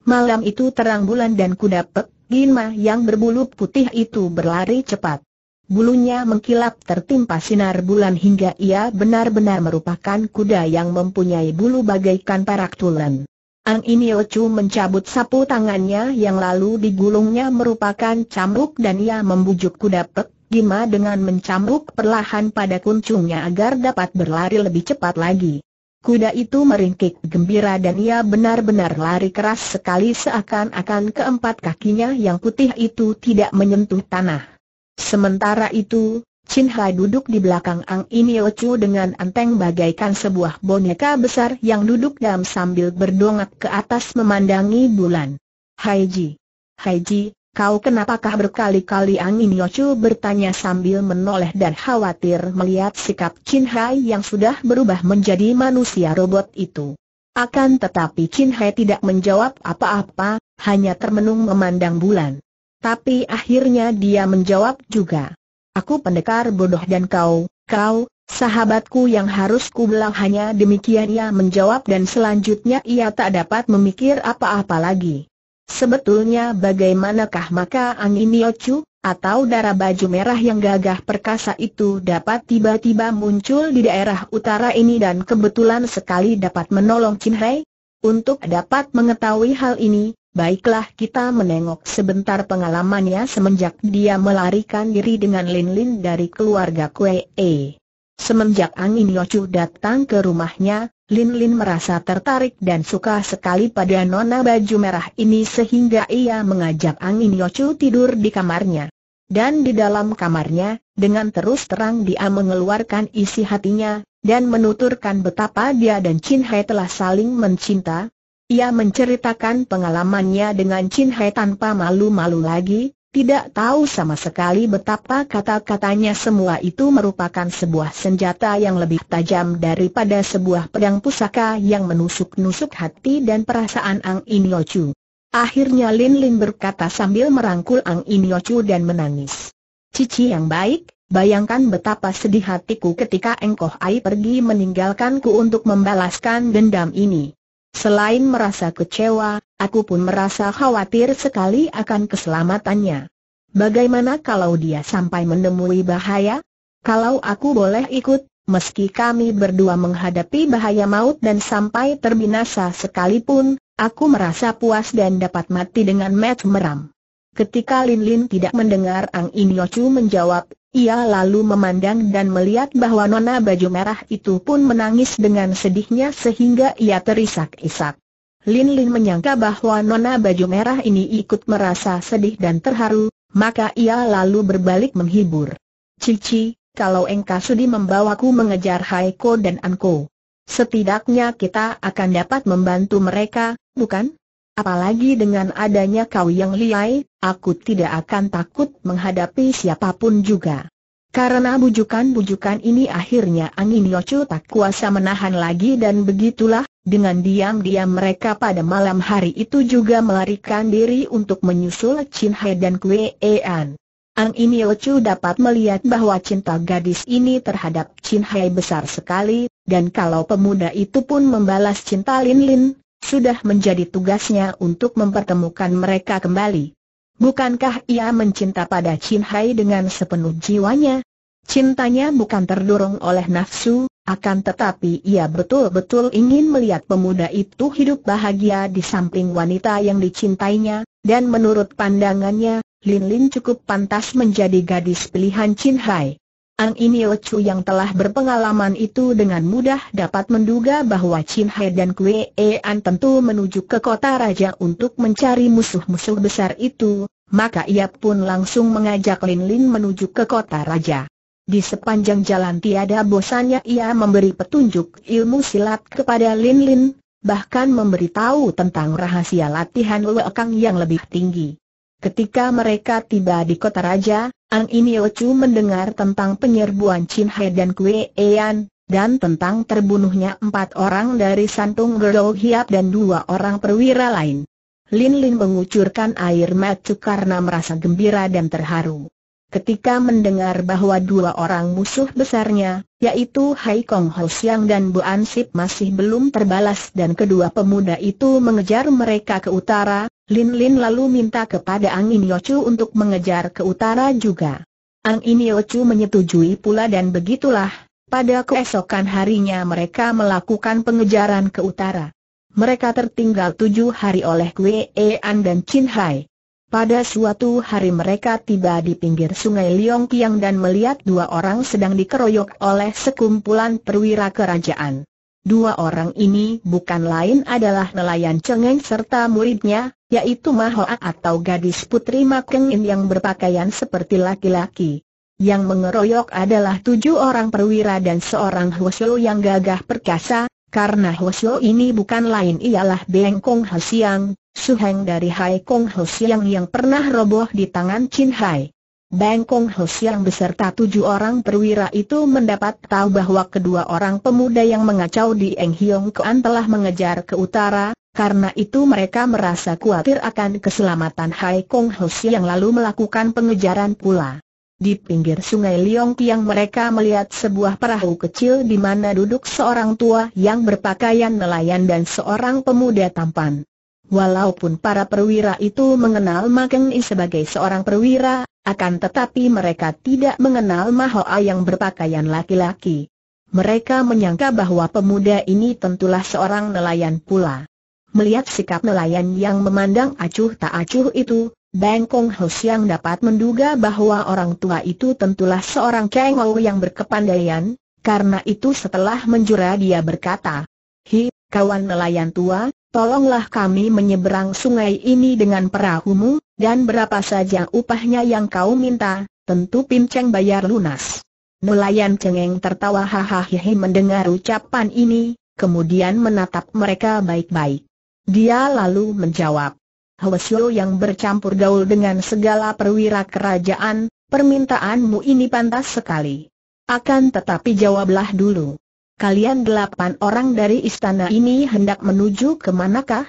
Malam itu terang bulan dan kuda Pek Ginma yang berbulu putih itu berlari cepat. Bulunya mengkilap tertimpa sinar bulan hingga ia benar-benar merupakan kuda yang mempunyai bulu bagaikan perak tulen. Ang Inio Chu mencabut sapu tangannya yang lalu digulungnya merupakan cambuk dan ia membujuk kuda Pek Gima dengan mencambuk perlahan pada kuncungnya agar dapat berlari lebih cepat lagi. Kuda itu meringkik gembira dan ia benar-benar lari keras sekali seakan-akan keempat kakinya yang putih itu tidak menyentuh tanah. Sementara itu, Chin Hai duduk di belakang Ang Inio Chu dengan anteng bagaikan sebuah boneka besar yang duduk dalam sambil berdongak ke atas memandangi bulan. Hai Ji! Hai Ji, Kau kenapakah berkali-kali angin Yochu bertanya sambil menoleh dan khawatir melihat sikap Chin Hai yang sudah berubah menjadi manusia robot itu. Akan tetapi Chin Hai tidak menjawab apa-apa, hanya termenung memandang bulan. Tapi akhirnya dia menjawab juga. Aku pendekar bodoh dan kau, kau, sahabatku yang harus kubelah hanya demikian ia menjawab dan selanjutnya ia tak dapat memikir apa-apa lagi. Sebetulnya bagaimanakah maka angin Yochu, atau darah baju merah yang gagah perkasa itu dapat tiba-tiba muncul di daerah utara ini dan kebetulan sekali dapat menolong Chin Hei? Untuk dapat mengetahui hal ini, baiklah kita menengok sebentar pengalamannya semenjak dia melarikan diri dengan Lin-Lin dari keluarga Kue E. Semenjak angin Yochu datang ke rumahnya, Lin Lin merasa tertarik dan suka sekali pada nona baju merah ini sehingga ia mengajak Angin Yocu tidur di kamarnya. Dan di dalam kamarnya, dengan terus terang dia mengeluarkan isi hatinya, dan menuturkan betapa dia dan Chin Hai telah saling mencinta. Ia menceritakan pengalamannya dengan Chin Hai tanpa malu-malu lagi, tidak tahu sama sekali betapa kata-katanya semua itu merupakan sebuah senjata yang lebih tajam daripada sebuah pedang pusaka yang menusuk-nusuk hati dan perasaan Ang In Chu. Akhirnya Lin Lin berkata sambil merangkul Ang In Chu dan menangis. Cici yang baik, bayangkan betapa sedih hatiku ketika Engkoh Ai pergi meninggalkanku untuk membalaskan dendam ini. Selain merasa kecewa, aku pun merasa khawatir sekali akan keselamatannya. Bagaimana kalau dia sampai menemui bahaya? Kalau aku boleh ikut, meski kami berdua menghadapi bahaya maut dan sampai terbinasa sekalipun, aku merasa puas dan dapat mati dengan met meram. Ketika Lin Lin tidak mendengar Ang In Yocu menjawab, ia lalu memandang dan melihat bahwa Nona baju merah itu pun menangis dengan sedihnya sehingga ia terisak-isak. Lin Lin menyangka bahwa Nona baju merah ini ikut merasa sedih dan terharu, maka ia lalu berbalik menghibur. Cici, kalau engkau sudi membawaku mengejar Haiko dan Anko. Setidaknya kita akan dapat membantu mereka, bukan? Apalagi dengan adanya kau yang liai, aku tidak akan takut menghadapi siapapun juga. Karena bujukan-bujukan ini akhirnya angin Yocu tak kuasa menahan lagi dan begitulah, dengan diam-diam mereka pada malam hari itu juga melarikan diri untuk menyusul Chin He dan Kue An. Angin Yocu dapat melihat bahwa cinta gadis ini terhadap Chin He besar sekali, dan kalau pemuda itu pun membalas cinta Lin Lin, sudah menjadi tugasnya untuk mempertemukan mereka kembali. Bukankah ia mencinta pada Chin Hai dengan sepenuh jiwanya? Cintanya bukan terdorong oleh nafsu, akan tetapi ia betul-betul ingin melihat pemuda itu hidup bahagia di samping wanita yang dicintainya, dan menurut pandangannya, Lin Lin cukup pantas menjadi gadis pilihan Chin Hai. An Inio Chu yang telah berpengalaman itu dengan mudah dapat menduga bahwa Chin He dan Kue An tentu menuju ke kota raja untuk mencari musuh-musuh besar itu, maka ia pun langsung mengajak Lin Lin menuju ke kota raja. Di sepanjang jalan tiada bosannya ia memberi petunjuk ilmu silat kepada Lin Lin, bahkan memberitahu tentang rahasia latihan Kang yang lebih tinggi. Ketika mereka tiba di kota raja, Ang Inio Chu mendengar tentang penyerbuan Chin He dan Kue Ean, dan tentang terbunuhnya empat orang dari Santung Gerdo Hiap dan dua orang perwira lain. Lin Lin mengucurkan air mata karena merasa gembira dan terharu. Ketika mendengar bahwa dua orang musuh besarnya, yaitu Hai Kong Ho Siang dan Bu Ansip masih belum terbalas dan kedua pemuda itu mengejar mereka ke utara, Lin Lin lalu minta kepada Ang In Yochu untuk mengejar ke utara juga. Ang In Yochu menyetujui pula dan begitulah, pada keesokan harinya mereka melakukan pengejaran ke utara. Mereka tertinggal tujuh hari oleh Kue An dan Chin Hai. Pada suatu hari mereka tiba di pinggir sungai Liong Kiang dan melihat dua orang sedang dikeroyok oleh sekumpulan perwira kerajaan. Dua orang ini bukan lain adalah nelayan cengeng serta muridnya, yaitu Mahoa atau gadis putri Makengin yang berpakaian seperti laki-laki. Yang mengeroyok adalah tujuh orang perwira dan seorang Hwasyo yang gagah perkasa, karena Hwasyo ini bukan lain ialah Bengkong Hasiang, Suheng dari Hai Kong Ho Siang yang pernah roboh di tangan Chin Hai. Bang Kong Ho Siang beserta tujuh orang perwira itu mendapat tahu bahwa kedua orang pemuda yang mengacau di Eng Hiong Kuan telah mengejar ke utara, karena itu mereka merasa khawatir akan keselamatan Hai Kong Ho Siang lalu melakukan pengejaran pula. Di pinggir sungai Liong Piang mereka melihat sebuah perahu kecil di mana duduk seorang tua yang berpakaian nelayan dan seorang pemuda tampan. Walaupun para perwira itu mengenal Makeng I sebagai seorang perwira, akan tetapi mereka tidak mengenal Mahoa yang berpakaian laki-laki. Mereka menyangka bahwa pemuda ini tentulah seorang nelayan pula. Melihat sikap nelayan yang memandang acuh tak acuh itu, Bang Kong yang dapat menduga bahwa orang tua itu tentulah seorang Kang yang berkepandaian, karena itu setelah menjura dia berkata, Hi, kawan nelayan tua, tolonglah kami menyeberang sungai ini dengan perahumu, dan berapa saja upahnya yang kau minta, tentu pinceng bayar lunas. Nelayan cengeng tertawa hahaha mendengar ucapan ini, kemudian menatap mereka baik-baik. Dia lalu menjawab, Hwasyo yang bercampur gaul dengan segala perwira kerajaan, permintaanmu ini pantas sekali. Akan tetapi jawablah dulu kalian delapan orang dari istana ini hendak menuju ke manakah?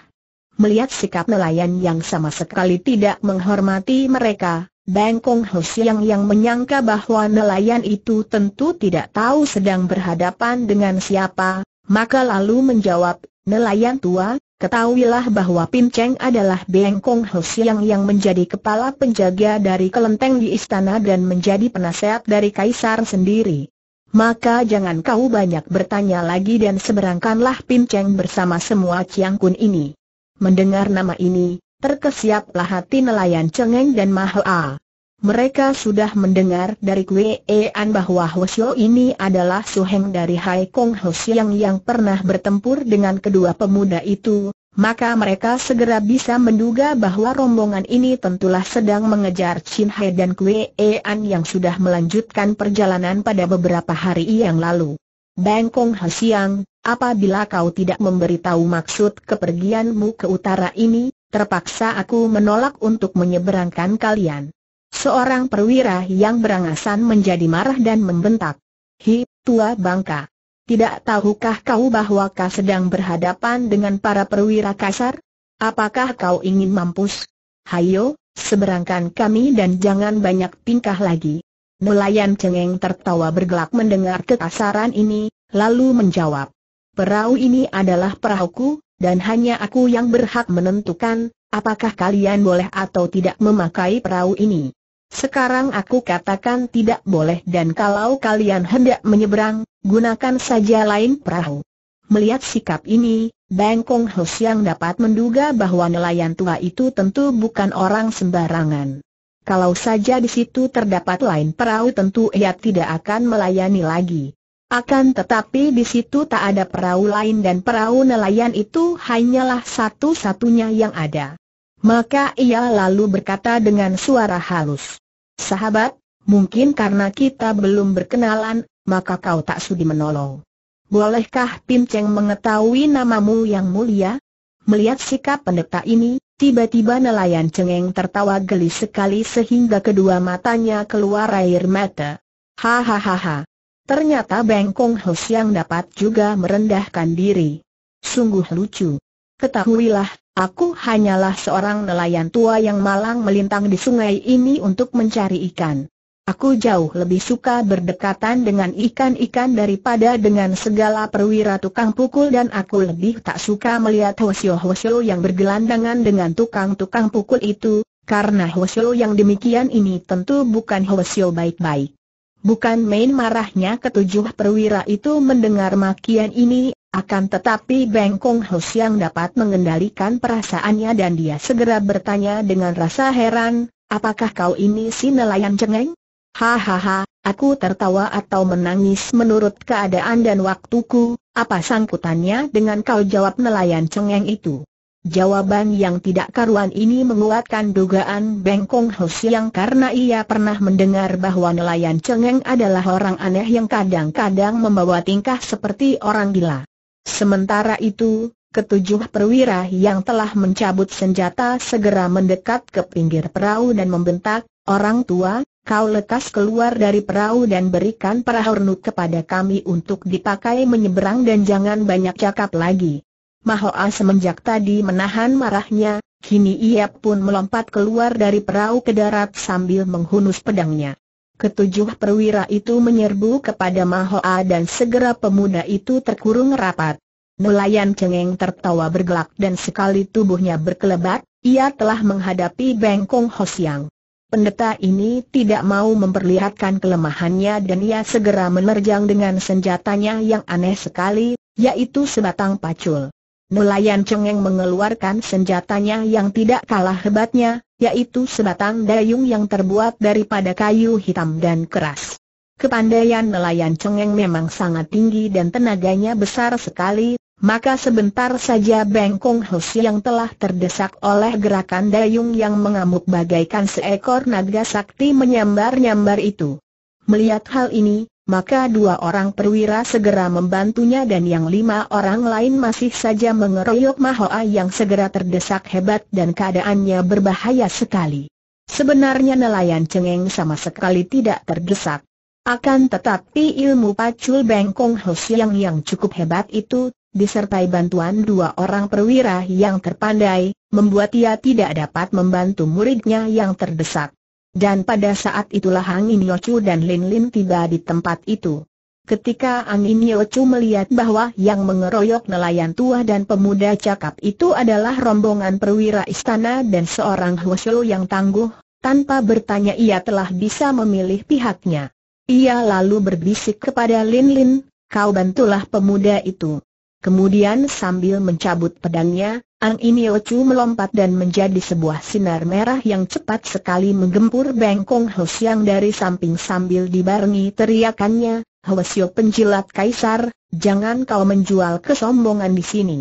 Melihat sikap nelayan yang sama sekali tidak menghormati mereka, Bengkong Kong yang menyangka bahwa nelayan itu tentu tidak tahu sedang berhadapan dengan siapa, maka lalu menjawab, nelayan tua, ketahuilah bahwa Pin Cheng adalah Bengkong Kong yang menjadi kepala penjaga dari kelenteng di istana dan menjadi penasehat dari kaisar sendiri maka jangan kau banyak bertanya lagi dan seberangkanlah pinceng bersama semua Chiang Kun ini. Mendengar nama ini, terkesiaplah hati nelayan Cengeng dan Mahoa. Mereka sudah mendengar dari Kwe An bahwa Hoshio ini adalah suheng dari Hai Kong Hoshiang yang pernah bertempur dengan kedua pemuda itu, maka mereka segera bisa menduga bahwa rombongan ini tentulah sedang mengejar Chin He dan E An yang sudah melanjutkan perjalanan pada beberapa hari yang lalu. Bang Bangkong Siang, apabila kau tidak memberitahu maksud kepergianmu ke utara ini, terpaksa aku menolak untuk menyeberangkan kalian. Seorang perwira yang berangasan menjadi marah dan membentak. Hi, tua bangka. Tidak tahukah kau bahwa kau sedang berhadapan dengan para perwira kasar? Apakah kau ingin mampus? Hayo, seberangkan kami dan jangan banyak tingkah lagi. Nelayan cengeng tertawa bergelak mendengar kekasaran ini, lalu menjawab. Perahu ini adalah perahuku, dan hanya aku yang berhak menentukan, apakah kalian boleh atau tidak memakai perahu ini. Sekarang aku katakan tidak boleh dan kalau kalian hendak menyeberang, Gunakan saja lain perahu. Melihat sikap ini, Bang Kong Ho Siang dapat menduga bahwa nelayan tua itu tentu bukan orang sembarangan. Kalau saja di situ terdapat lain perahu tentu ia tidak akan melayani lagi. Akan tetapi di situ tak ada perahu lain dan perahu nelayan itu hanyalah satu-satunya yang ada. Maka ia lalu berkata dengan suara halus, Sahabat, mungkin karena kita belum berkenalan, maka kau tak sudi menolong. Bolehkah Pin Cheng mengetahui namamu yang mulia? Melihat sikap pendeta ini, tiba-tiba nelayan cengeng tertawa geli sekali sehingga kedua matanya keluar air mata. Hahaha. Ternyata Bengkong Hos yang dapat juga merendahkan diri. Sungguh lucu. Ketahuilah, aku hanyalah seorang nelayan tua yang malang melintang di sungai ini untuk mencari ikan. Aku jauh lebih suka berdekatan dengan ikan-ikan daripada dengan segala perwira tukang pukul dan aku lebih tak suka melihat hosyo-hosyo yang bergelandangan dengan tukang-tukang pukul itu, karena hosyo yang demikian ini tentu bukan hosyo baik-baik. Bukan main marahnya ketujuh perwira itu mendengar makian ini, akan tetapi Bengkong Kong yang dapat mengendalikan perasaannya dan dia segera bertanya dengan rasa heran, apakah kau ini si nelayan cengeng? Hahaha, aku tertawa atau menangis menurut keadaan dan waktuku, apa sangkutannya dengan kau jawab nelayan cengeng itu? Jawaban yang tidak karuan ini menguatkan dugaan Bengkong Kong Ho Siang karena ia pernah mendengar bahwa nelayan cengeng adalah orang aneh yang kadang-kadang membawa tingkah seperti orang gila. Sementara itu, Ketujuh perwira yang telah mencabut senjata segera mendekat ke pinggir perahu dan membentak, Orang tua, kau lekas keluar dari perahu dan berikan perahu nuk kepada kami untuk dipakai menyeberang dan jangan banyak cakap lagi. Mahoa semenjak tadi menahan marahnya, kini ia pun melompat keluar dari perahu ke darat sambil menghunus pedangnya. Ketujuh perwira itu menyerbu kepada Mahoa dan segera pemuda itu terkurung rapat. Nelayan cengeng tertawa bergelak dan sekali tubuhnya berkelebat, ia telah menghadapi Bengkong Hosiang. Pendeta ini tidak mau memperlihatkan kelemahannya dan ia segera menerjang dengan senjatanya yang aneh sekali, yaitu sebatang pacul. Nelayan Cengeng mengeluarkan senjatanya yang tidak kalah hebatnya, yaitu sebatang dayung yang terbuat daripada kayu hitam dan keras. Kepandaian nelayan Cengeng memang sangat tinggi dan tenaganya besar sekali, maka sebentar saja Bengkong Hus yang telah terdesak oleh gerakan dayung yang mengamuk bagaikan seekor naga sakti menyambar-nyambar itu. Melihat hal ini, maka dua orang perwira segera membantunya dan yang lima orang lain masih saja mengeroyok Mahoa yang segera terdesak hebat dan keadaannya berbahaya sekali. Sebenarnya nelayan cengeng sama sekali tidak terdesak. Akan tetapi ilmu pacul bengkong Hus yang yang cukup hebat itu disertai bantuan dua orang perwira yang terpandai, membuat ia tidak dapat membantu muridnya yang terdesak. Dan pada saat itulah Hang In Yochu dan Lin Lin tiba di tempat itu. Ketika Angin Yochu melihat bahwa yang mengeroyok nelayan tua dan pemuda cakap itu adalah rombongan perwira istana dan seorang Huoshu yang tangguh, tanpa bertanya ia telah bisa memilih pihaknya. Ia lalu berbisik kepada Lin Lin, kau bantulah pemuda itu. Kemudian sambil mencabut pedangnya, Ang Inio melompat dan menjadi sebuah sinar merah yang cepat sekali menggempur bengkong Hos yang dari samping sambil dibarengi teriakannya, Hwasyo penjilat kaisar, jangan kau menjual kesombongan di sini.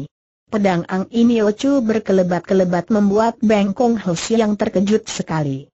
Pedang Ang Inio berkelebat-kelebat membuat bengkong Hos terkejut sekali.